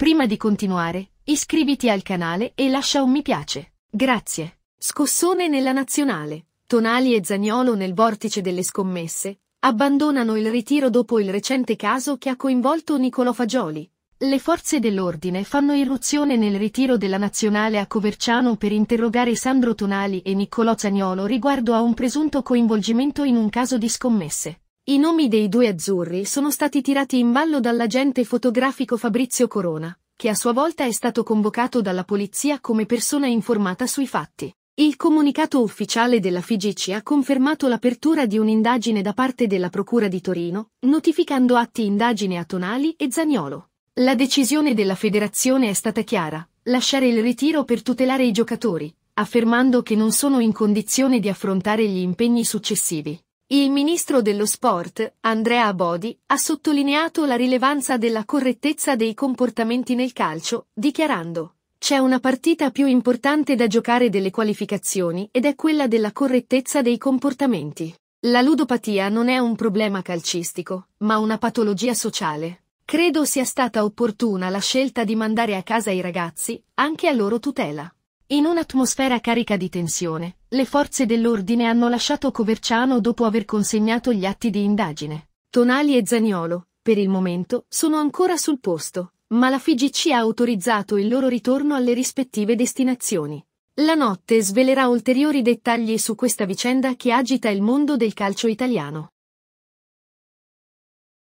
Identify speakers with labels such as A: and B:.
A: Prima di continuare, iscriviti al canale e lascia un mi piace. Grazie. Scossone nella nazionale. Tonali e Zagnolo nel vortice delle scommesse, abbandonano il ritiro dopo il recente caso che ha coinvolto Niccolò Fagioli. Le forze dell'ordine fanno irruzione nel ritiro della nazionale a Coverciano per interrogare Sandro Tonali e Niccolò Zagnolo riguardo a un presunto coinvolgimento in un caso di scommesse. I nomi dei due azzurri sono stati tirati in ballo dall'agente fotografico Fabrizio Corona, che a sua volta è stato convocato dalla polizia come persona informata sui fatti. Il comunicato ufficiale della FIGC ha confermato l'apertura di un'indagine da parte della Procura di Torino, notificando atti indagine a Tonali e Zagnolo. La decisione della federazione è stata chiara, lasciare il ritiro per tutelare i giocatori, affermando che non sono in condizione di affrontare gli impegni successivi. Il ministro dello sport, Andrea Bodi, ha sottolineato la rilevanza della correttezza dei comportamenti nel calcio, dichiarando c'è una partita più importante da giocare delle qualificazioni ed è quella della correttezza dei comportamenti. La ludopatia non è un problema calcistico, ma una patologia sociale. Credo sia stata opportuna la scelta di mandare a casa i ragazzi, anche a loro tutela. In un'atmosfera carica di tensione, le forze dell'ordine hanno lasciato Coverciano dopo aver consegnato gli atti di indagine. Tonali e Zaniolo, per il momento, sono ancora sul posto, ma la FIGC ha autorizzato il loro ritorno alle rispettive destinazioni. La notte svelerà ulteriori dettagli su questa vicenda che agita il mondo del calcio italiano.